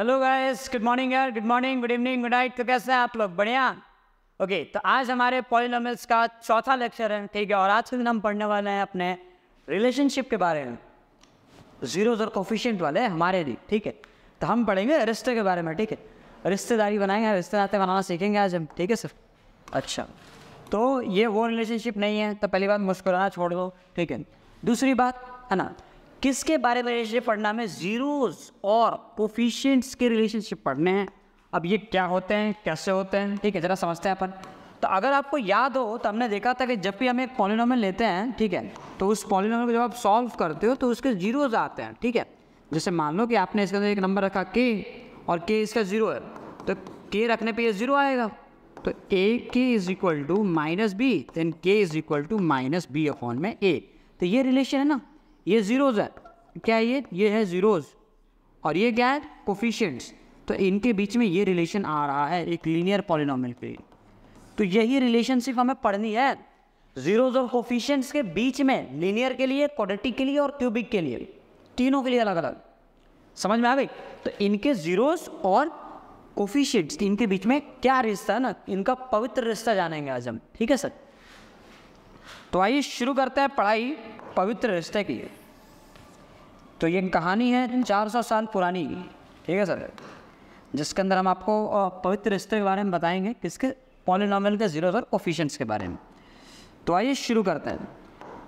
Hello guys good morning यार good morning good evening good night तो कैसे हैं आप लोग बढ़िया ओके तो आज हमारे पॉलिनोमल्स का चौथा लेक्चर है ठीक है और आज के दिन हम पढ़ने वाले हैं अपने रिलेशनशिप के बारे में जीरो और कोफिशियंट वाले हमारे लिए ठीक है तो हम पढ़ेंगे रिश्ते के बारे में ठीक है रिश्तेदारी बनाएंगे रिश्ते नाते बनाना सीखेंगे आज हम ठीक है सर अच्छा तो ये वो रिलेशनशिप नहीं है तो पहली बात मुस्कुराना छोड़ दो ठीक है दूसरी बात है ना किसके बारे में रिलेशनशिप पढ़ना हमें जीरोस और कोफिशियंट्स के रिलेशनशिप पढ़ने हैं अब ये क्या होते हैं कैसे होते हैं ठीक है ज़रा समझते हैं अपन तो अगर आपको याद हो तो हमने देखा था कि जब भी हम एक पॉलिनोम लेते हैं ठीक है तो उस पॉलिनोमल को जब आप सॉल्व करते हो तो उसके जीरोज आते हैं ठीक है जैसे मान लो कि आपने इसके अंदर एक नंबर रखा के और के इसका ज़ीरो है तो के रखने पे ये ज़ीरो आएगा तो A K is equal to minus B then K is equal to minus B upon में ए तो ये रिलेशन है ना ये ज़ीरोज़ है क्या ये ये है ज़ीरोज़ और ये क्या है कोफिशेंट्स तो इनके बीच में ये रिलेशन आ रहा है एक लीनियर पॉलिनॉमियल के लिए तो यही रिलेशन सिर्फ हमें पढ़नी है जीरोज और कोफिशियंट्स के बीच में लीनियर के लिए क्वाड्रेटिक के लिए और क्यूबिक के लिए तीनों के लिए अलग अलग समझ में आ गई तो इनके जीरोज और कोफिशियंट्स इनके बीच में क्या रिश्ता है ना इनका पवित्र रिश्ता जानेंगे आज हम ठीक है सर तो आइए शुरू करते हैं पढ़ाई पवित्र रिश्ते की तो ये कहानी है 400 साल पुरानी ठीक है सर जिसके अंदर हम आपको पवित्र रिश्ते के बारे में बताएंगे किसके पॉलिनॉमल के जीरो और कोफिशंट्स के बारे में तो आइए शुरू करते हैं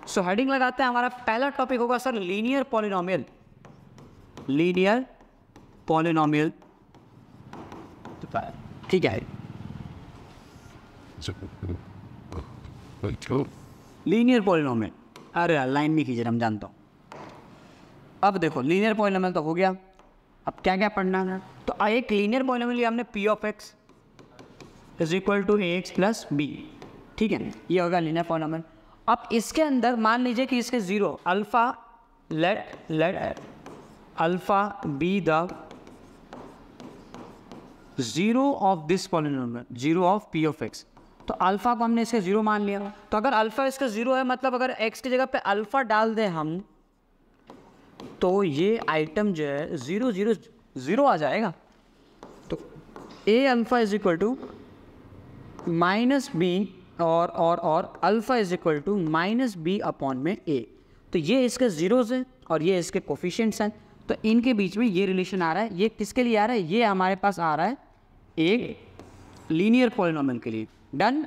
सो so, हेडिंग लगाते हैं हमारा पहला टॉपिक होगा sir linear polynomial linear polynomial ठीक है लीनियर पॉलिनॉमियल अरे लाइन नहीं खींचे हम जानता हूँ अब देखो लीनियर पॉलिनोमियल तो हो गया अब क्या क्या पढ़ना है तो एक लीनियर पॉलिनोमियल लिया हमने P of x is equal to A x plus B ठीक है ये होगा लीनियर पॉलिनोमियल अब इसके अंदर मान लीजिए कि इसके zero alpha let let alpha be the zero of this polynomial zero of P of x तो अल्फ़ा को हमने इसके ज़ीरो मान लिया तो अगर अल्फ़ा इसका ज़ीरो है मतलब अगर एक्स की जगह पे अल्फ़ा डाल दें हम तो ये आइटम जो है ज़ीरो ज़ीरो ज़ीरो आ जाएगा तो A alpha is equal to minus B और और और alpha is equal to minus B upon में ए तो ये इसके ज़ीरोज़ हैं और ये इसके कोफिशेंट्स हैं तो इनके बीच में ये रिलेशन आ रहा है ये किसके लिए आ रहा है ये हमारे पास आ रहा है एक लीनियर पोलिनोम के लिए डन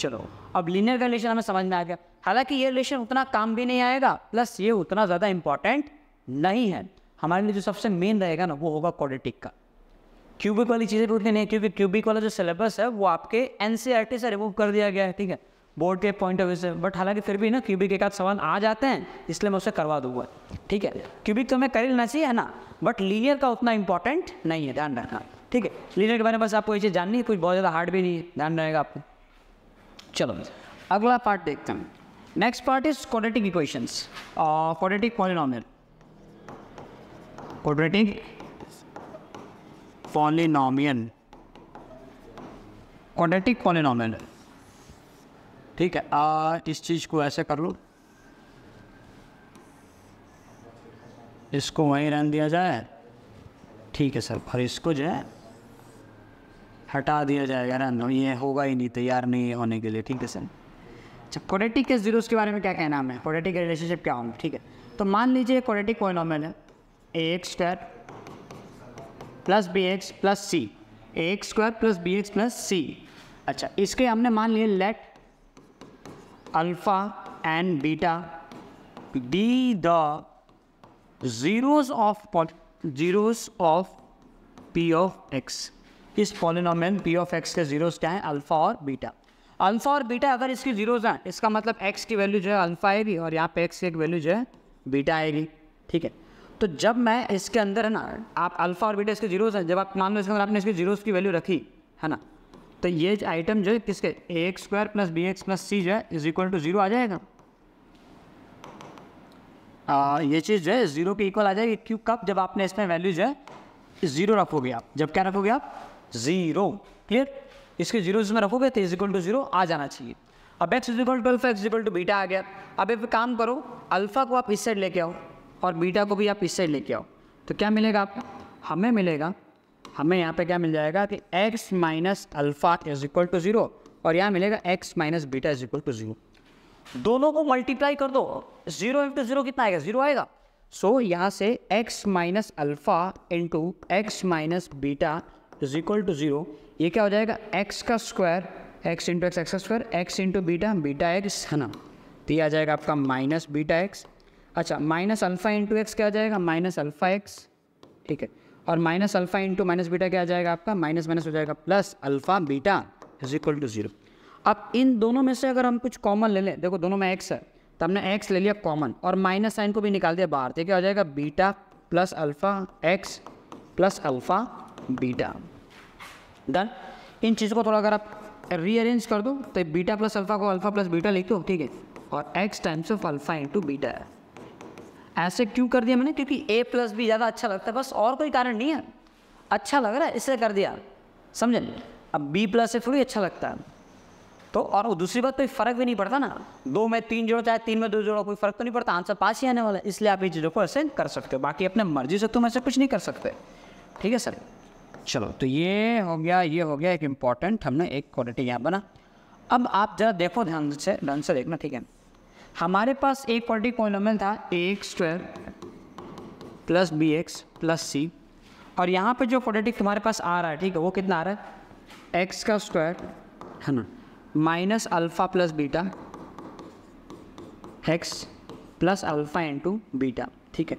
चलो अब लीनियर का रिलेशन हमें समझ में आ गया हालांकि ये रिलेशन उतना काम भी नहीं आएगा प्लस ये उतना ज़्यादा इंपॉर्टेंट नहीं है हमारे लिए जो सबसे मेन रहेगा ना वो होगा क्वाड्रेटिक का क्यूबिक वाली चीज़ें टूटनी नहीं क्योंकि क्यूबिक वाला जो सिलेबस है वो आपके एन से रिमूव कर दिया गया है ठीक है बोर्ड के पॉइंट ऑफ व्यू से बट हालांकि फिर भी ना क्यूबिक के साथ सवाल आ जाते हैं इसलिए मैं उसे करवा दूंगा ठीक है क्यूबिक तो हमें कर लेना चाहिए है ना बट लीनियर का उतना इंपॉर्टेंट नहीं है ध्यान रखना ठीक है लीनियर के बारे में बस आपको ये चीज़ जाननी है कुछ बहुत ज़्यादा हार्ड भी नहीं है ध्यान रहेगा आपको चलो अगला पार्ट देखते हैं next part is quadratic equations quadratic polynomial quadratic polynomial quadratic polynomial ठीक है आ, इस चीज़ को ऐसे कर लो इसको वहीं रहने दिया जाए ठीक है सर और इसको जो है हटा दिया जाएगा रहने दो ये होगा ही नहीं तैयार नहीं होने के लिए ठीक है सर अच्छा क्वाड्रेटिक के जीरोस के बारे में क्या कहना है क्वाड्रेटिक रिलेशनशिप क्या होंगे ठीक है तो मान लीजिए क्वाड्रेटिक पॉलिनॉमियल है A X square plus B x plus C A X square plus B x plus C अच्छा इसके हमने मान लिए let alpha and beta be the zeros of zeros of P of X इस polynomial P of X के zeros क्या हैं alpha और बीटा अल्फ़ा और बीटा अगर इसके जीरोज हैं इसका मतलब एक्स की वैल्यू जो है अल्फ़ा आएगी और यहाँ पे एक्स की एक वैल्यू जो है बीटा आएगी ठीक है तो जब मैं इसके अंदर है ना आप अल्फा और बीटा इसके जीरोस हैं जब आप मान लो इसके अंदर आपने इसके जीरोस की वैल्यू रखी है ना तो ये आइटम जो है किसके A X square plus B x plus C जो है इज इक्वल टू जीरो आ जाएगा आ, ये चीज़ जो है जीरो के इक्वल आ जाएगी क्यों कब जब आपने इसमें वैल्यू जो है जीरो रखोगे आप जब क्या रखोगे आप जीरो क्लियर इसके जीरो जिसमें रखोगे तो इज इक्वल टू जीरो आ जाना चाहिए अब X is equal to alpha X equal to beta आ गया अब एक काम करो अल्फा को आप इस साइड लेके आओ और बीटा को भी आप इस साइड लेके आओ तो क्या मिलेगा आपको हमें मिलेगा हमें यहाँ पे क्या मिल जाएगा कि x minus alpha is equal to zero और यहाँ मिलेगा x minus beta is equal to zero दोनों को मल्टीप्लाई कर दो जीरो इंटू जीरो कितना आएगा जीरो आएगा सो so, यहाँ से x minus alpha into x minus beta is equal to zero ये क्या हो जाएगा x का square x into X X का square X into beta beta X है ना तो ये आ जाएगा आपका माइनस बीटा एक्स अच्छा माइनस अल्फ़ा इंटू एक्स क्या आ जाएगा माइनस अल्फ़ा एक्स ठीक है और minus alpha into minus beta क्या आ जाएगा आपका माइनस माइनस हो जाएगा plus alpha beta is equal to zero अब इन दोनों में से अगर हम कुछ कॉमन ले लें देखो दोनों में एक्स है तो हमने एक्स ले लिया कॉमन और माइनस साइन को भी निकाल दिया बाहर तो क्या हो जाएगा beta plus alpha X plus alpha beta done इन चीज़ों को थोड़ा अगर आप रीअरेंज कर दो तो बीटा प्लस अल्फ़ा को अल्फ़ा प्लस बीटा लिख दो ठीक है और X times of alpha into beta है ऐसे क्यों कर दिया मैंने क्योंकि ए प्लस बी ज़्यादा अच्छा लगता है बस और कोई कारण नहीं है अच्छा लग रहा है इसलिए कर दिया समझे अब बी प्लस ए थोड़ी अच्छा लगता है तो और दूसरी बात कोई फ़र्क भी नहीं पड़ता ना दो में तीन जोड़ो चाहे तीन में दो जोड़ो कोई फ़र्क तो नहीं पड़ता आंसर पास ही आने वाला है इसलिए आप इन चीज़ों को ऐसे कर सकते हो बाकी अपने मर्जी से तुम ऐसे कुछ नहीं कर सकते ठीक है सर चलो तो ये हो गया ये हो गया एक इम्पॉर्टेंट हमने एक क्वालिटी यहाँ बना अब आप ज़रा देखो ध्यान से ढंग से देखना ठीक है हमारे पास एक पॉलिटिकोनोमल था A X square plus B x plus C और यहाँ पे जो क्वाड्रेटिक तुम्हारे पास आ रहा है ठीक है वो कितना आ रहा है एक्स का स्क्वायर है ना minus alpha plus beta x plus alpha into beta ठीक है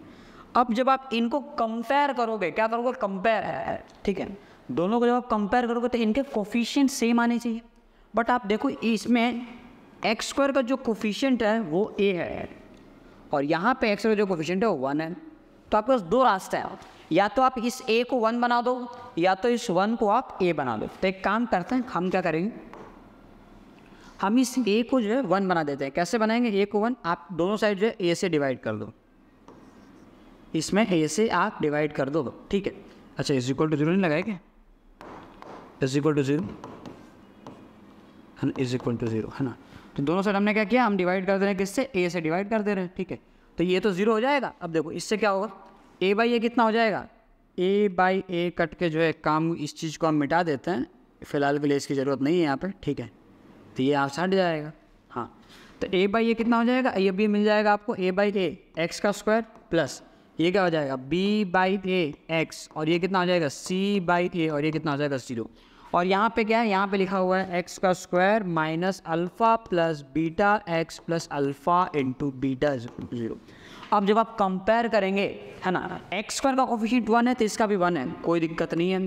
अब जब आप इनको कंपेयर करोगे क्या करोगे कंपेयर ठीक है दोनों को जब आप कंपेयर करोगे तो इनके कोफिशियंट सेम आने चाहिए बट आप देखो इसमें एक्स स्क्वायर का जो कोफिशियंट है वो ए है और यहाँ पे एक्स का जो कोफिशियंट है वो वन है तो आपके पास दो रास्ते हैं या तो आप इस ए को वन बना दो या तो इस वन को आप ए बना दो तो एक काम करते हैं हम क्या करेंगे हम इस ए को जो है वन बना देते हैं कैसे बनाएंगे ए को वन आप दोनों साइड जो है ए से डिवाइड कर दो इसमें ए से आप डिवाइड कर दो ठीक है अच्छा इज इक्वल टू जीरो नहीं लगाएंगे is equal to zero is equal to zero है ना तो दोनों साइड हमने क्या किया हम डिवाइड कर दे रहे हैं किससे ए से डिवाइड कर दे रहे हैं ठीक है तो ये तो ज़ीरो हो जाएगा अब देखो इससे क्या होगा ए बाई ए कितना हो जाएगा ए बाई ए कट के जो है काम इस चीज़ को हम मिटा देते हैं फ़िलहाल के लिए इसकी ज़रूरत नहीं है यहाँ पर ठीक है तो ये आप से हट जाएगा हाँ तो ए बाई ए कितना हो जाएगा ये भी मिल जाएगा आपको ए बाई ए एक्स का स्क्वायर प्लस ये क्या हो जाएगा बी बाई ए एक्स और ये कितना हो जाएगा सी बाई ए और ये कितना हो जाएगा ज़ीरो और यहाँ पे क्या है यहाँ पे लिखा हुआ है एक्स का square minus alpha plus beta x plus alpha into beta zero अब जब आप कंपेयर करेंगे है ना एक्स स्क्वायर का कोफिशियंट वन है तो इसका भी वन है कोई दिक्कत नहीं है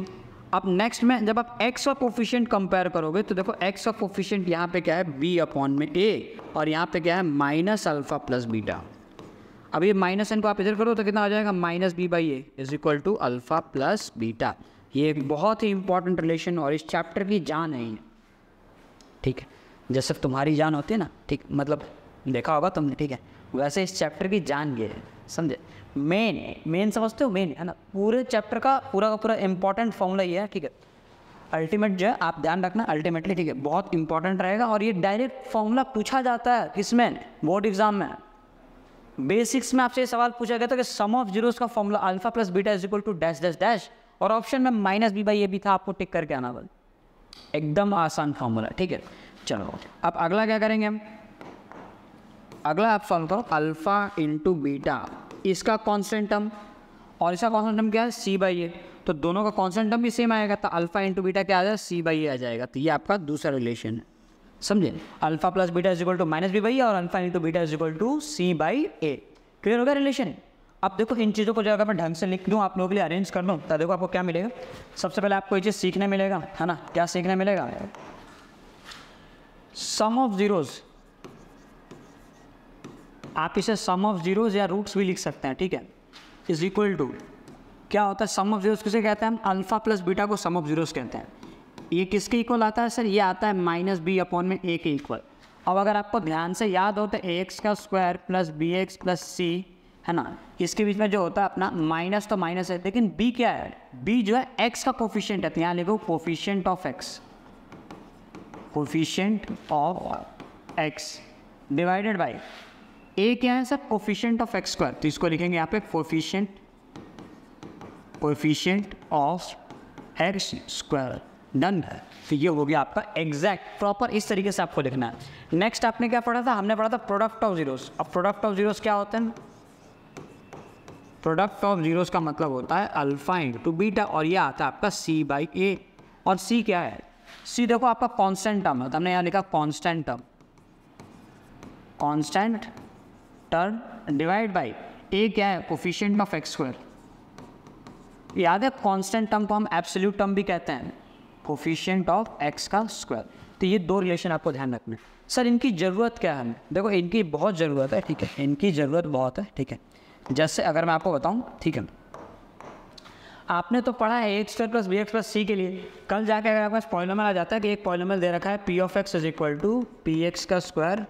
अब नेक्स्ट में जब आप x का कोफिशियंट कंपेयर करोगे तो देखो x का कोफिशियंट यहाँ पे क्या है b अपॉन में a और यहाँ पे क्या है माइनस अल्फा प्लस बीटा अब ये माइनस एन को आप इधर करो तो कितना आ जाएगा minus B by A is equal to alpha plus beta ये एक बहुत ही इंपॉर्टेंट रिलेशन और इस चैप्टर की जान है ठीक है जैसे तुम्हारी जान होती है ना ठीक मतलब देखा होगा तुमने ठीक है वैसे इस चैप्टर की जान ये है समझे मेन मेन समझते हो मेन है ना पूरे चैप्टर का पूरा का पूरा इंपॉर्टेंट फॉर्मूला ये है ठीक है अल्टीमेट जो है आप ध्यान रखना अल्टीमेटली ठीक है बहुत इंपॉर्टेंट रहेगा और ये डायरेक्ट फॉर्मूला पूछा जाता है किसमें बोर्ड एग्जाम में बेसिक्स में आपसे ये सवाल पूछा गया था कि सम ऑफ जीरोस का formula alpha plus beta is equal to dash dash dash और ऑप्शन में माइनस बी बाई ए भी था आपको टिक करके आना बल एकदम आसान फॉर्मूला ठीक है चलो अब अगला क्या करेंगे हम अगला आप सॉल्व करो अल्फ़ा इंटू बीटा इसका कॉन्स्टेंट टर्म और इसका कॉन्स्टेंट टर्म क्या है सी बाई ए तो दोनों का कॉन्स्टेंट टर्म भी सेम आएगा तो अल्फ़ा इंटू बीटा क्या आ जाएगा सी बाई ए आ जाएगा तो ये आपका दूसरा रिलेशन है समझे alpha plus beta is equal to minus B by और alpha into beta is equal to c by a clear हो गया रिलेशन है अब देखो इन चीज़ों को जो अगर मैं ढंग से लिख दूँ आप लोगों के लिए अरेंज कर लूँ तो देखो आपको क्या मिलेगा सबसे पहले आपको ये चीज़ सीखने मिलेगा है ना क्या सीखने मिलेगा सम ऑफ जीरोज़ आप इसे सम ऑफ जीरोज या रूट्स भी लिख सकते हैं ठीक है इज इक्वल टू क्या होता है सम ऑफ जीरोज किसे कहते हैं अल्फा प्लस बीटा को सम ऑफ जीरोज कहते हैं ये किसके इक्वल आता है सर ये आता है माइनस बी अपॉन में ए के इक्वल अब अगर आपको ध्यान से याद हो तो ए एक्स का square plus B x plus c है ना इसके बीच में जो होता है अपना माइनस तो माइनस है लेकिन बी क्या है बी जो है एक्स का कोफिशियंट है तो यहाँ लिखो coefficient of x coefficient of x divided by a क्या है sir coefficient of x square तो इसको लिखेंगे यहाँ पे coefficient coefficient of x square done है तो ये हो गया आपका एग्जैक्ट प्रॉपर इस तरीके से आपको लिखना है नेक्स्ट आपने क्या पढ़ा था हमने पढ़ा था प्रोडक्ट ऑफ जीरोस अब प्रोडक्ट ऑफ जीरोस क्या होते हैं प्रोडक्ट ऑफ जीरोस का मतलब होता है अल्फा इन टू बीटा और ये आता है आपका सी बाई ए और सी क्या है सी देखो आपका कॉन्स्टेंट टर्म है तो हमने यहाँ लिखा constant term constant term divide by a क्या है कोफिशियंट ऑफ एक्स स्क्वायर याद है कॉन्स्टेंट टर्म को हम एब्सोल्यूट टर्म भी कहते हैं कोफिशियंट ऑफ एक्स का स्क्वायर तो ये दो रिलेशन आपको ध्यान रखना सर इनकी ज़रूरत क्या है हमें देखो इनकी बहुत ज़रूरत है ठीक है इनकी ज़रूरत बहुत है ठीक है जैसे अगर मैं आपको बताऊं ठीक है आपने तो पढ़ा है x square plus B x plus c के लिए कल जाके अगर आपके पास पॉलिनोमल आ जाता है कि एक पॉलिनोमल दे रखा है p of x is equal to p x का square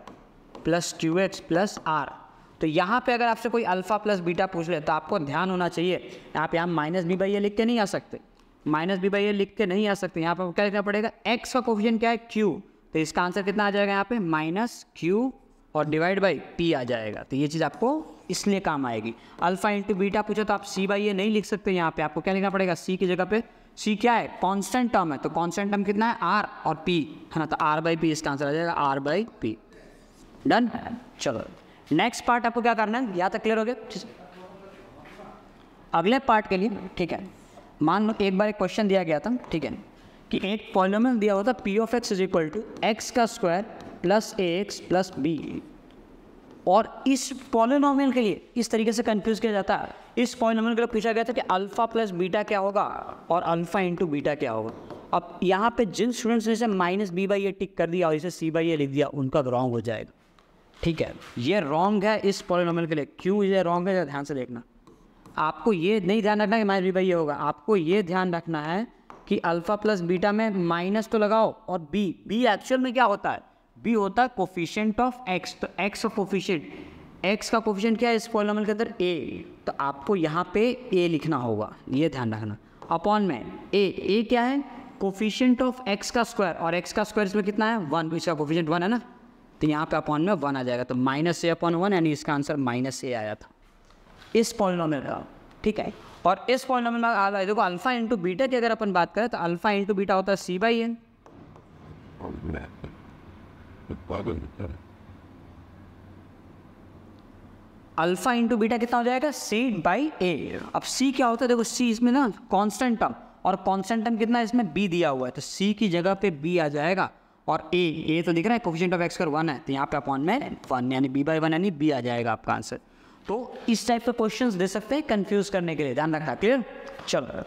plus q x plus r तो यहाँ पे अगर आपसे कोई अल्फ़ा प्लस बीटा पूछ ले तो आपको ध्यान होना चाहिए आप यहाँ माइनस बी बाई ए लिख के नहीं आ सकते माइनस बी बाई ए लिख के नहीं आ सकते यहाँ पर क्या लिखना पड़ेगा एक्स का कोविजन क्या है क्यू तो इसका आंसर कितना आ जाएगा यहाँ पे माइनस क्यू और डिवाइड बाई पी आ जाएगा तो ये चीज़ आपको इसलिए काम आएगी अल्फ़ा इंटू बीटा पूछो तो आप सी बाई ये नहीं लिख सकते यहाँ पे आपको क्या लिखना पड़ेगा सी की जगह पे सी क्या है कांस्टेंट टर्म है तो कांस्टेंट टर्म कितना है आर और पी है ना तो आर बाई पी इसका आंसर आ जाएगा आर बाई पी डन चलो नेक्स्ट पार्ट आपको क्या करना है यहाँ तक क्लियर हो गया अगले पार्ट के लिए ठीक है मान लो एक बार एक क्वेश्चन दिया गया था ठीक है कि एक पॉलिनोमियल दिया हुआ था p of x is equal to x का square plus a x plus b और इस पॉलिनोमियल के लिए इस तरीके से कंफ्यूज किया जाता है इस पॉलिनोमियल के लिए पूछा गया था कि अल्फ़ा प्लस बीटा क्या होगा और अल्फ़ा इंटू बीटा क्या होगा अब यहाँ पे जिन स्टूडेंट्स ने इसे minus B by a tick कर दिया और इसे सी बाई ए लिख दिया उनका रॉन्ग हो जाएगा ठीक है ये रॉन्ग है इस पॉलिनोमियल के लिए क्यों ये रॉन्ग है ध्यान से देखना आपको ये नहीं ध्यान रखना कि माइनस बी बाई ए होगा आपको ये ध्यान रखना है कि अल्फा प्लस बीटा में माइनस तो लगाओ और बी बी एक्चुअल में क्या होता है बी होता है कोफिशियंट ऑफ एक्स तो एक्स ऑफ कोफिशियंट एक्स का कोफिशियंट क्या है इस फॉर्मल के अंदर ए तो आपको यहाँ पे ए लिखना होगा ये ध्यान रखना अपॉन में ए ए क्या है कोफिशियंट ऑफ एक्स का स्क्वायर और एक्स का स्क्वायर इसमें कितना है वन तो इसका कोफिशियंट वन है ना तो यहाँ पे अपॉन में वन आ जाएगा तो माइनस ए अपॉन वन यानी इसका आंसर माइनस ए आया था इस पॉलिनॉमियल का ठीक है और इस पॉलिनोमियल में देखो अल्फ़ा इंटू बीटा की अगर अपन बात करें तो अल्फ़ा इंटू बीटा होता है c by n alpha into beta कितना हो जाएगा सी बाई ए अब सी क्या होता है देखो सी इसमें ना कॉन्स्टेंट टर्म और कॉन्स्टेंट टर्म कितना इसमें बी दिया हुआ है तो सी की जगह पे बी आ जाएगा और ए ए तो दिख रहा है कोफिशियंट ऑफ एक्स कर वन है तो यहाँ पे अपॉन में वन यानी बी बाई वन यानी बी आ जाएगा आपका आंसर तो इस टाइप के क्वेश्चन दे सकते हैं कंफ्यूज करने के लिए ध्यान रखना क्लियर चलो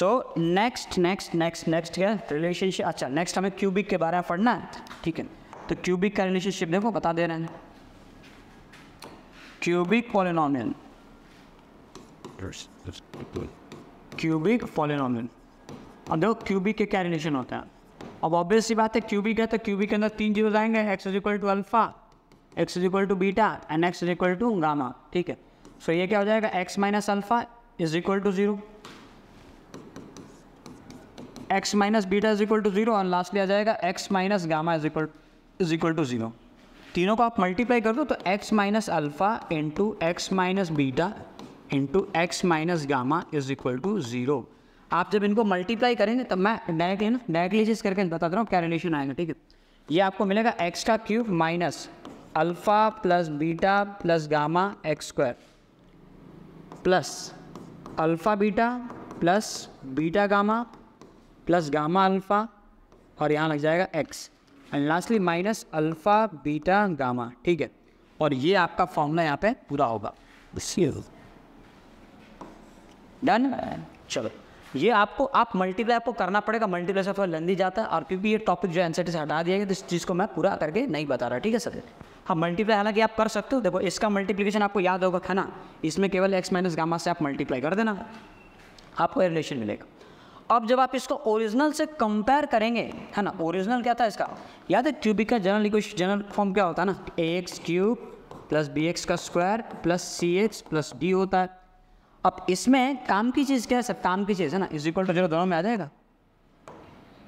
so next next next next क्या रिलेशनशिप अच्छा नेक्स्ट हमें क्यूबिक के बारे में पढ़ना है ठीक है तो क्यूबिक का रिलेशनशिप देखो बता दे रहे हैं क्यूबिक पॉलिनोमियल क्यूबिक पॉलिनोमियल अब देखो क्यूबिक के क्या रिलेशन होता है अब ऑब्वियस सी बात है क्यूबिक है तो क्यूबिक के अंदर तीन जीरो जाएंगे x is equal to alpha x is equal to beta and x is equal to gamma ठीक है सो so, ये क्या हो जाएगा x minus alpha is equal to zero x minus beta is equal to zero और lastly आ जाएगा x minus gamma is equal is equal to zero तीनों को आप मल्टीप्लाई कर दो तो x minus alpha into x minus beta into x minus gamma is equal to zero आप जब इनको मल्टीप्लाई करेंगे तब मैं डायरेक्टली ना डायरेक्टली चीज़ करके बता दे रहा हूँ क्या रिलेशन आएगा ठीक है ये आपको मिलेगा एक्स का cube minus alpha plus beta plus gamma x square plus alpha beta plus beta gamma plus gamma alpha और यहाँ लग जाएगा x and lastly minus alpha beta gamma ठीक है और ये आपका फॉर्मूला यहाँ पे पूरा होगा डन चलो ये आपको आप मल्टीप्लाई आपको करना पड़ेगा मल्टीप्लाई से थोड़ा लंदी जाता है और क्योंकि ये टॉपिक जो एनसीटी से हटा दिया गया तो इस चीज़ को मैं पूरा करके नहीं बता रहा ठीक है सर हाँ मल्टीप्लाई हालांकि आप कर सकते हो देखो इसका मल्टीप्लीकेशन आपको याद होगा खाना इसमें केवल एक्स माइनस गामा से आप मल्टीप्लाई कर देना आपको ये रिलेशन मिलेगा अब जब आप इसको ओरिजिनल से कंपेयर करेंगे है ना ओरिजिनल क्या था इसका याद है क्यूबिक का जनरल इक्वेशन जनरल फॉर्म क्या होता है ना a x cube plus B x का square plus c x plus d होता है अब इसमें काम की चीज़ क्या है सब काम की चीज़ है ना इज इक्वल टू जीरो दोनों में आ जाएगा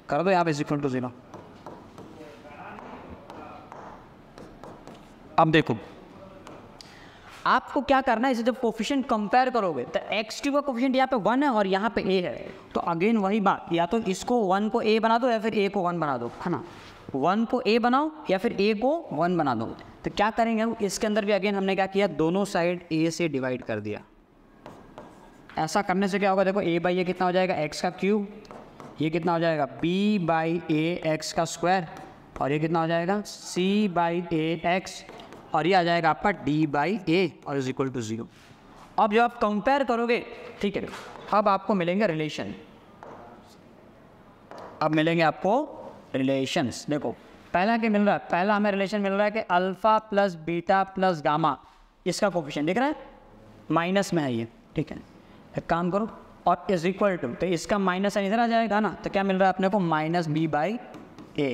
कर दो आप इज इक्वल टू जीरो अब देखो आपको क्या करना है इसे जब कोफिशियंट कंपेयर करोगे तो एक्स टू का कोफिशियंट यहाँ पे वन है और यहाँ पे ए है तो अगेन वही बात या तो इसको वन को ए बना दो या फिर ए को वन बना दो है ना वन को ए बनाओ या फिर ए को वन बना दो तो क्या करेंगे हम इसके अंदर भी अगेन हमने क्या किया दोनों साइड ए से डिवाइड कर दिया ऐसा करने से क्या होगा देखो ए बाई ए कितना हो जाएगा एक्स का क्यूब ये कितना हो जाएगा बी बाई ए एक्स का स्क्वायर और ये कितना हो जाएगा सी बाई ए एक्स और ये आ जाएगा आपका d बाई ए और इज इक्वल टू ज़ीरो अब जब आप कंपेयर करोगे ठीक है अब आपको मिलेंगे रिलेशन अब मिलेंगे आपको रिलेशंस देखो पहला क्या मिल रहा है पहला हमें रिलेशन मिल रहा है कि alpha plus beta plus gamma इसका कोफिशन दिख रहा है माइनस में है ये ठीक है एक काम करो और इज इक्वल टू तो इसका माइनस है इधर आ जाएगा ना तो क्या मिल रहा है अपने को minus B by a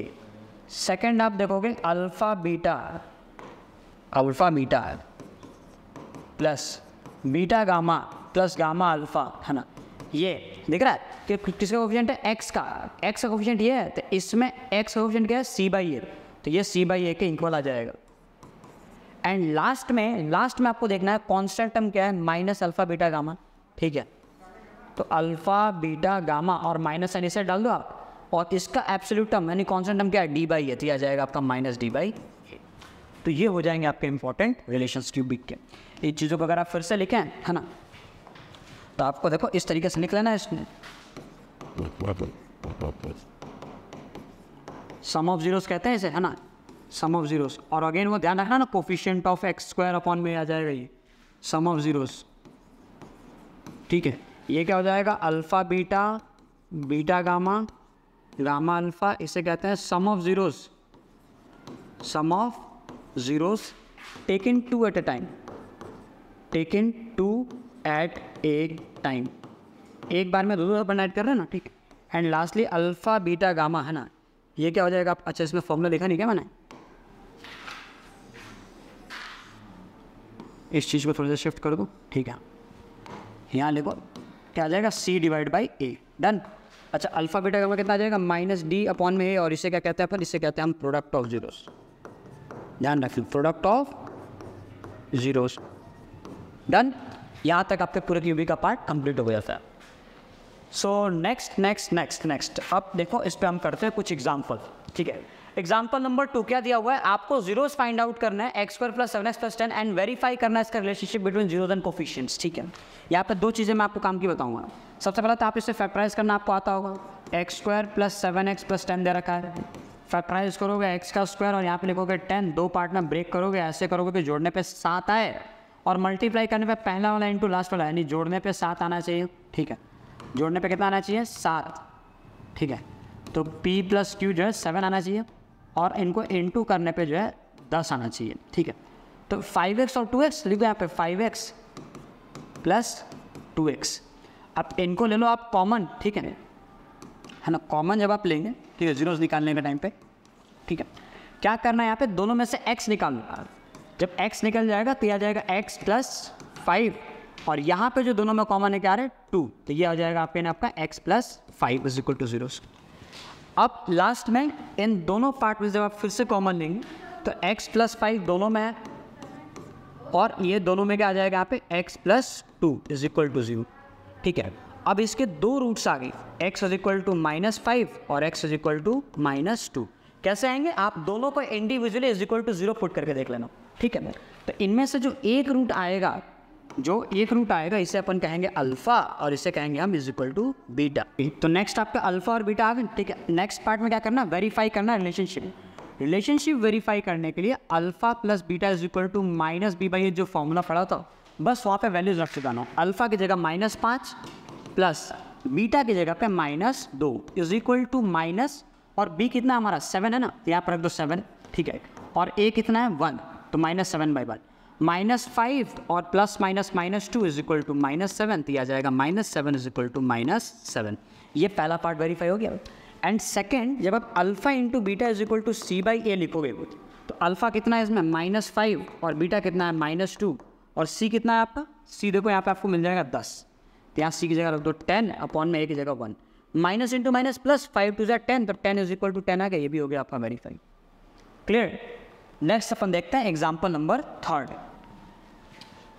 second आप देखोगे अल्फ़ा बीटा अल्फा बीटा है plus beta gamma plus gamma alpha है ना ये देख रहा है कि किसका ऑप्शन है एक्स का एक्स का ऑप्शन ये है तो इसमें एक्स का ऑप्शन क्या है सी बाई ए तो ये सी बाई ए के इक्वल आ जाएगा एंड लास्ट में लास्ट में आपको देखना है कॉन्स्टेंट टर्म क्या है माइनस अल्फा बीटा गामा ठीक है तो अल्फा बीटा गामा और माइनस एन इसे डाल दो आप और इसका एब्सोल्यूट टर्म यानी कॉन्स्टेंट टर्म क्या है डी बाई ए तो आ जाएगा आपका माइनस डी बाई तो ये हो जाएंगे आपके इंपॉर्टेंट रिलेशन क्यूबिक के ये चीज़ों को अगर आप फिर से लिखें है ना तो आपको देखो इस तरीके से लिख लेना है इसने सम ऑफ जीरोस कहते हैं इसे है ना सम ऑफ जीरोस और अगेन वो ध्यान रखना ना coefficient of x square upon में आ जाएगा ये सम ऑफ जीरोस ठीक है ये क्या हो जाएगा alpha beta beta gamma gamma alpha इसे कहते हैं sum of zeros sum of zeros taken two at a time taken two at a time एक बार में दो दो अपन ऐड कर रहे हैं ना ठीक and lastly alpha beta gamma है ना ये क्या हो जाएगा आप अच्छा इसमें फॉर्मूला देखा नहीं क्या मैंने इस चीज़ को थोड़ा सा शिफ्ट कर दो ठीक है यहाँ देखो क्या आ जाएगा c divide by a done अच्छा अल्फ़ा बीटा गामा कितना आ जाएगा माइनस डी अपॉन में ए और इसे क्या कहते हैं अपन इसे कहते हैं हम प्रोडक्ट ऑफ जीरोस ध्यान रखना प्रोडक्ट ऑफ जीरोस डन यहाँ तक आपके पूरे क्यूबी का पार्ट कंप्लीट हो गया था so next next next next अब देखो इस पर हम करते हैं कुछ एग्जाम्पल ठीक है एग्जाम्पल नंबर टू क्या दिया हुआ है आपको जीरोस फाइंड आउट करना है x square plus seven x plus ten and verify करना है इसका relationship between zeros and coefficients ठीक है यहाँ पर दो चीज़ें मैं आपको काम की बताऊंगा सबसे पहले तो आप इसे फैक्टराइज करना आपको आता होगा x square plus seven x plus ten दे रखा है फैक्टराइज करोगे एक्स का स्क्वायर और यहाँ पे लिखोगे टेन दो पार्ट में ब्रेक करोगे ऐसे करोगे कि जोड़ने पे सात आए और मल्टीप्लाई करने पे पहला वाला इंटू लास्ट वाला यानी जोड़ने पे सात आना चाहिए ठीक है जोड़ने पे कितना आना चाहिए सात ठीक है तो पी प्लस क्यू जो है सेवन आना चाहिए और इनको इंटू करने पर जो है दस आना चाहिए ठीक है तो फाइव एक्स और टू एक्स लिखो यहाँ पे five x plus two x अब इनको ले लो आप कॉमन ठीक है है ना कॉमन जब आप लेंगे ठीक है जीरोज निकालने के टाइम पे ठीक है क्या करना है यहाँ पे दोनों में से एक्स निकालना जब एक्स निकल जाएगा तो यह आ जाएगा एक्स प्लस फाइव और यहाँ पे जो दोनों में कॉमन है क्या है टू तो ये आ जाएगा आपके आपका x plus five is equal to zero अब लास्ट में इन दोनों पार्ट में जब आप फिर से कॉमन लेंगे तो एक्स प्लस फाइव दोनों में है और ये दोनों में क्या आ जाएगा यहाँ पे x plus two is equal to zero ठीक है अब इसके दो रूट्स आ गए x is equal to minus five और x is equal to minus two कैसे आएंगे आप दोनों को individually is equal to zero put करके देख लेना ठीक है तो इनमें से जो एक रूट आएगा जो एक रूट आएगा इसे अपन कहेंगे अल्फा और इसे कहेंगे हम इज इक्वल टू बीटा तो नेक्स्ट आपका अल्फा और बीटा आ गए ठीक है नेक्स्ट पार्ट में क्या करना वेरीफाई करना रिलेशनशिप रिलेशनशिप वेरीफाई करने के लिए alpha plus beta is equal to minus B by जो फॉर्मूला पड़ा था बस वहाँ पे वैल्यूज रख चुका ना अल्फा की जगह माइनस पाँच प्लस बीटा की जगह पे माइनस दो इज इक्वल टू माइनस और बी कितना हमारा सेवन है ना तो यहाँ पर रख दो सेवन ठीक है और ए कितना है वन तो minus seven by one minus five और plus minus minus two is equal to minus seven दिया तो जाएगा minus seven is equal to minus seven ये पहला पार्ट वेरीफाई हो गया एंड सेकेंड जब आप alpha into beta is equal to c by a लिखोगे तो अल्फा कितना है इसमें माइनस फाइव और बीटा कितना है माइनस टू और सी कितना है आपका सी देखो यहाँ पे आपको मिल जाएगा दस तो यहाँ सी की जगह रख दो टेन अपॉन में ए की जगह one minus into minus plus five two जै टेन तो ten is equal to ten आ गया ये भी हो गया आपका वेरीफाई क्लियर नेक्स्ट अपन देखते हैं एग्जाम्पल नंबर थर्ड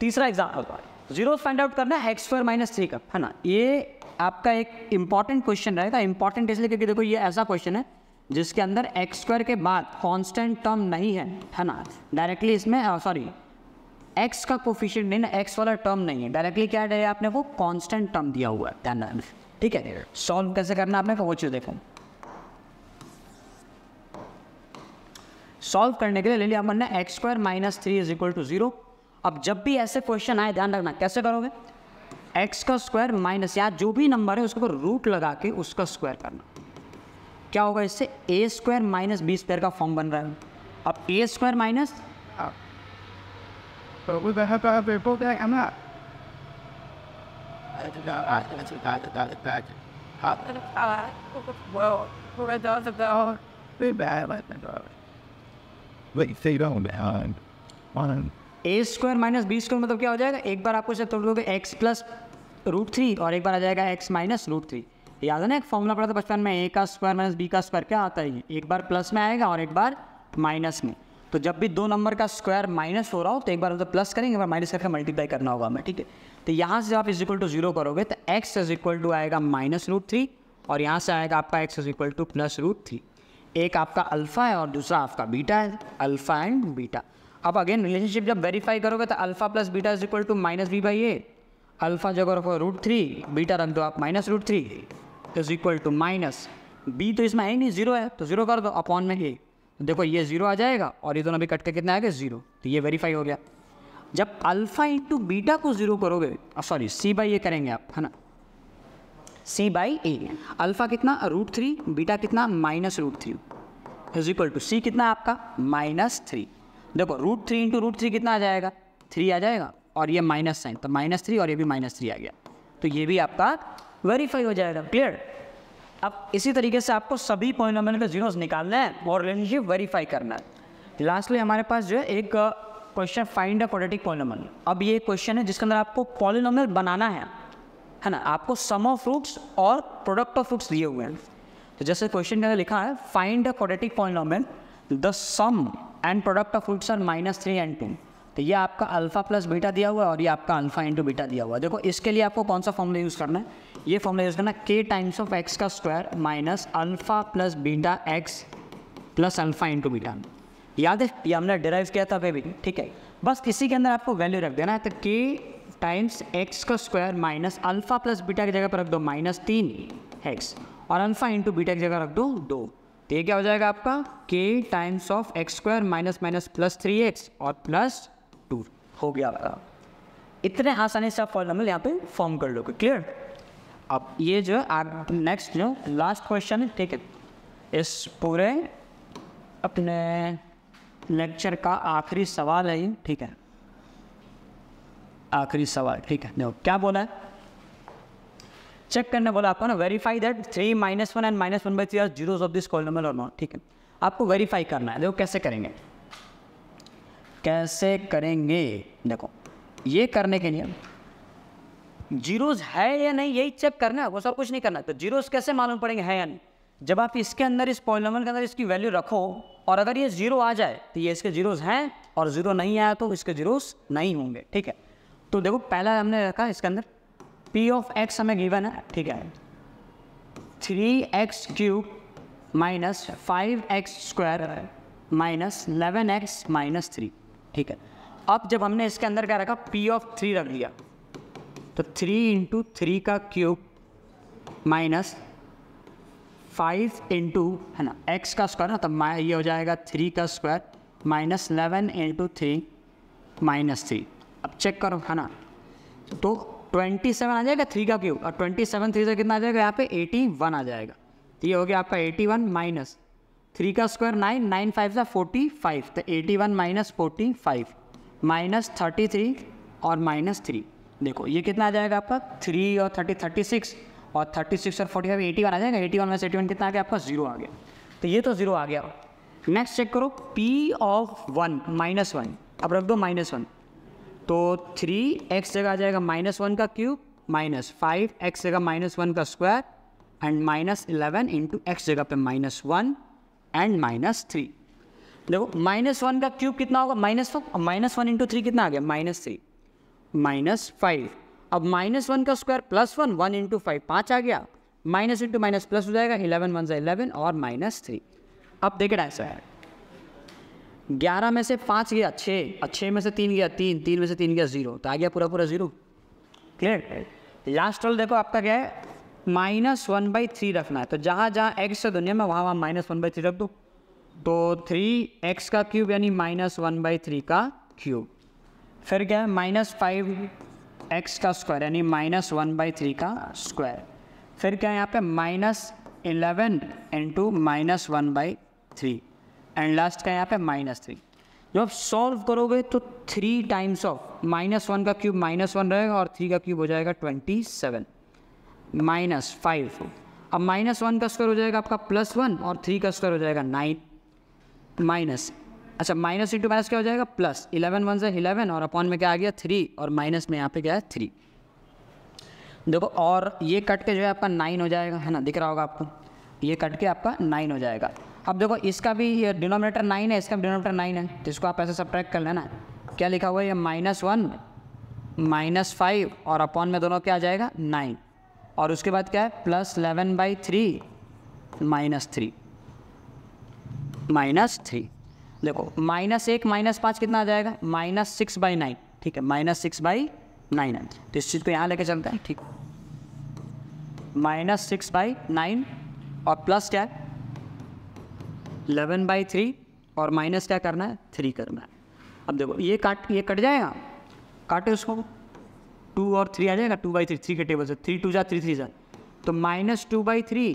तीसरा एग्जाम्पल जीरो फाइंड आउट करना है एक्स स्क्वायर माइनस थ्री का है ना ये आपका एक इंपॉर्टेंट क्वेश्चन रहेगा इंपॉर्टेंट इसलिए क्योंकि देखो ये ऐसा क्वेश्चन है जिसके अंदर एक्स स्क्वायर के बाद कॉन्स्टेंट टर्म नहीं है है ना डायरेक्टली इसमें सॉरी एक्स का कोफिशियंट नहीं ना एक्स वाला टर्म नहीं है डायरेक्टली क्या है आपने वो कॉन्स्टेंट टर्म दिया हुआ है ध्यान ठीक है सॉल्व कैसे करना आपने वो चीज़ देखो सॉल्व करने के लिए ले लिया अपन x square minus three is equal to zero अब जब भी ऐसे क्वेश्चन आए ध्यान रखना कैसे करोगे एक्स का स्क्वायर माइनस या जो भी नंबर है उसके ऊपर रूट लगा के उसका स्क्वायर करना क्या होगा इससे a square minus b square का फॉर्म बन रहा है अब a square minus But with the help of a bulldog, I'm not. I do not ask them to die without a badge. How the world, who are those of be bad like the dog. But they don't behind. One. A square minus b square मतलब क्या हो जाएगा एक बार आपको इसे तोड़ दोगे x plus root three और एक बार आ जाएगा एक्स माइनस रूट थ्री याद है ना एक फॉर्मूला पढ़ा था बचपन में ए का स्क्वायर माइनस बी का स्क्वायर क्या आता है एक बार प्लस में आएगा और एक बार माइनस में तो जब भी दो नंबर का स्क्वायर माइनस हो रहा हो तो एक बार उधर प्लस करेंगे एक बार माइनस करके मल्टीप्लाई करना होगा हमें ठीक है तो यहाँ से आप इज इक्वल टू जीरो करोगे तो एक्स इज इक्वल टू आएगा माइनस रूट थ्री और यहाँ से आएगा आपका x is equal to plus root three एक आपका अल्फ़ा है और दूसरा आपका बीटा है अल्फ़ा एंड बीटा अब अगेन रिलेशनशिप जब वेरीफाई करोगे तो alpha plus beta is equal to minus B by a alpha जगह रखो रूट थ्री बीटा रख दो आप minus root three is equal to minus B तो इसमें है नहीं जीरो है तो जीरो कर दो अपॉन में ही तो देखो ये ज़ीरो आ जाएगा और ये दोनों अभी कट के कितना आएगा ज़ीरो तो ये वेरीफाई हो गया जब अल्फ़ा इंटू बीटा को ज़ीरो करोगे सॉरी सी बाई ए करेंगे आप है ना सी बाई ए अल्फ़ा कितना रूट थ्री बीटा कितना minus root three is equal to c कितना आपका माइनस थ्री देखो root three into root three कितना आ जाएगा थ्री आ जाएगा और ये माइनस साइन तो माइनस थ्री और ये भी माइनस थ्री आ गया तो ये भी आपका वेरीफाई हो जाएगा क्लियर अब इसी तरीके से आपको सभी पॉइनोमियल के जीरोस निकालना है और रिलेशनशिप वेरीफाई करना है लास्टली हमारे पास जो है एक question find a quadratic polynomial अब ये क्वेश्चन है जिसके अंदर आपको पॉलिनोमियल बनाना है है ना आपको सम ऑफ फ्रूट्स और प्रोडक्ट ऑफ फ्रूट्स दिए हुए हैं तो जैसे क्वेश्चन के अंदर लिखा है find a quadratic polynomial the sum and product of fruits are minus three and two तो ये आपका अल्फ़ा प्लस बीटा दिया हुआ है और ये आपका अल्फ़ा इंटू बीटा दिया हुआ है देखो इसके लिए आपको कौन सा फॉर्मूला यूज़ करना है ये फॉर्मूला यूज़ करना है के टाइम्स ऑफ एक्स का square minus alpha plus beta x plus alpha into beta याद है ये हमने डिराइव किया था अभी ठीक है बस इसी के अंदर आपको वैल्यू रख देना है तो के टाइम्स एक्स का square minus alpha plus beta की जगह पर रख दो माइनस तीन एक्स और अल्फ़ा इंटू बीटा की जगह रख दो दो तो ये क्या हो जाएगा आपका k times of x square minus minus plus three x और प्लस हो गया होगा इतने आसानी से आप फॉर्मूल यहाँ पे फॉर्म कर लोगे क्लियर अब ये जो आप नेक्स्ट जो लास्ट क्वेश्चन है ठीक है इस पूरे अपने लेक्चर का आखिरी सवाल है ये ठीक है आखिरी सवाल ठीक है देखो क्या बोला है चेक करने बोला आपको ना verify that three minus one and minus one by three are zeros of this कॉलमल और नॉट ठीक है आपको वेरीफाई करना है देखो कैसे करेंगे कैसे करेंगे देखो ये करने के लिए जीरोस है या नहीं यही चेक करना है वो सब कुछ नहीं करना तो जीरोस कैसे मालूम पड़ेंगे है या नहीं जब आप इसके अंदर इस पॉलिनोमियल के अंदर इसकी वैल्यू रखो और अगर ये जीरो आ जाए तो ये इसके जीरोस हैं और जीरो नहीं आया तो इसके जीरोस नहीं होंगे ठीक है तो देखो पहला हमने रखा इसके अंदर पी ऑफ एक्स हमें गिवन है ठीक है three x cube minus five x square minus eleven x minus three ठीक है अब जब हमने इसके अंदर क्या रखा पी ऑफ थ्री रख दिया तो थ्री इंटू थ्री का क्यूब माइनस फाइव इंटू है ना एक्स का स्क्वायर ना तो ये हो जाएगा थ्री का square minus eleven into three minus three अब चेक करो है ना तो ट्वेंटी सेवन आ जाएगा थ्री का क्यूब और ट्वेंटी सेवन थ्री से कितना आ जाएगा यहाँ पे एटी वन आ जाएगा तो ये हो गया आपका एटी वन माइनस थ्री का स्क्वायर नाइन नाइन फाइव सा फोर्टी फाइव तो eighty one minus forty five minus thirty three और माइनस थ्री देखो ये कितना आ जाएगा आपका थ्री और थर्टी थर्टी सिक्स और थर्टी सिक्स और फोर्टी फाइव एटी वन आ जाएगा eighty one minus eighty one कितना आ गया आपका जीरो आ गया तो ये तो जीरो आ गया नेक्स्ट चेक करो p of one minus one अब रख दो माइनस वन तो थ्री एक्स जगह आ जाएगा माइनस वन का क्यूब माइनस फाइव एक्स जगह माइनस वन का square and minus eleven into x जगह पे minus one and minus three देखो माइनस वन का क्यूब कितना होगा minus one minus one into three कितना आ गया माइनस थ्री माइनस फाइव अब माइनस वन का square plus one one into five पाँच आ गया माइनस इंटू माइनस प्लस हो जाएगा इलेवन वन से इलेवन और माइनस थ्री अब देखे डाइस है ग्यारह में से पाँच गया छः और छः में से तीन गया तीन तीन में से तीन गया जीरो तो आ गया पूरा पूरा जीरो क्लियर लास्ट रोल देखो आपका क्या है माइनस वन बाई थ्री रखना है तो जहाँ जहाँ एक्स है दुनिया में वहाँ वहाँ माइनस वन बाई थ्री रख दो तो थ्री एक्स का क्यूब यानी माइनस वन बाई थ्री का क्यूब फिर क्या है माइनस फाइव एक्स का स्क्वायर यानी माइनस वन बाई थ्री का स्क्वायर फिर क्या है यहाँ पे minus eleven into minus one by three and last का यहाँ पे माइनस थ्री जब सॉल्व करोगे तो three times of minus one का क्यूब माइनस वन रहेगा और थ्री का क्यूब हो जाएगा ट्वेंटी सेवन माइनस फाइव अब माइनस वन का स्क्वायर हो जाएगा आपका प्लस वन और थ्री का स्क्वायर हो जाएगा नाइन माइनस अच्छा माइनस इंटू माइनस क्या हो जाएगा प्लस इलेवन वन से इलेवन और अपॉन में क्या आ गया थ्री और माइनस में यहाँ पे क्या है थ्री देखो और ये कट के जो है आपका नाइन हो जाएगा है ना दिख रहा होगा आपको ये कट के आपका नाइन हो जाएगा अब देखो इसका भी ये डिनोमिनेटर नाइन है इसका भी डिनोमिनेटर नाइन है जिसको तो आप ऐसे ट्रैक कर लेना क्या लिखा हुआ है ये माइनस वन माइनस फाइव और अपॉन में दोनों क्या आ जाएगा नाइन और उसके बाद क्या है plus eleven by three minus three minus three देखो माइनस एक माइनस पाँच कितना आ जाएगा माइनस सिक्स बाई नाइन ठीक है माइनस सिक्स बाई नाइन तो इस चीज़ को यहाँ लेके चलते हैं ठीक माइनस सिक्स बाई नाइन और प्लस क्या है इलेवन बाई थ्री और माइनस क्या करना है थ्री करना है अब देखो ये काट ये कट जाएगा काटे उसको टू और थ्री आ जाएगा टू बाई थ्री थ्री के टेबल से थ्री टू जा थ्री थ्री जा तो minus two by three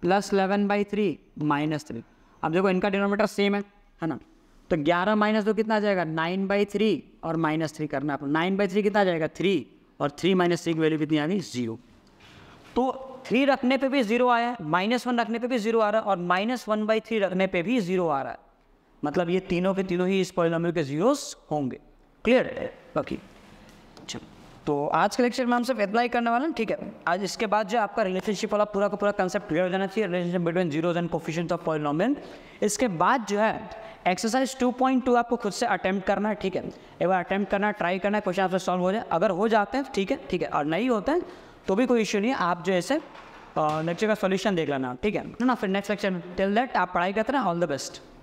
plus eleven by three minus three अब देखो इनका डिनोमीटर सेम है है ना तो ग्यारह माइनस दो कितना आ जाएगा नाइन बाई थ्री और माइनस थ्री करना आपको नाइन बाई थ्री कितना आ जाएगा थ्री और थ्री माइनस थ्री की वैल्यू कितनी आ गई जीरो तो थ्री रखने पे भी जीरो आया है माइनस वन रखने पे भी जीरो आ रहा है और माइनस वन बाई थ्री रखने पे भी जीरो आ रहा है मतलब ये तीनों के तीनों ही इस पॉलिनोमियल के जीरोस होंगे क्लियर है बाकी चलो तो आज के लेक्चर में हम सब इतना ही करने वाले हैं ठीक है आज इसके बाद जो आपका रिलेशनशिप वाला पूरा का पूरा कंसेप्ट क्लियर हो जाना चाहिए relationship between zeros and coefficient of polynomial इसके बाद जो है एक्सरसाइज 2.2 आपको खुद से अटैम्प्ट करना है ठीक है एक बार अटैम्प्ट करना ट्राई करना है क्वेश्चन आपसे सॉल्व हो जाए अगर हो जाते हैं ठीक है ठीक है और नहीं होते हैं तो भी कोई इशू नहीं है आप जो ऐसे लेक्चर का सोल्यूशन देख लेना ठीक है ना फिर नेक्स्ट लेक्चर टिल दैट आप पढ़ाई करते हैं ऑल द बेस्ट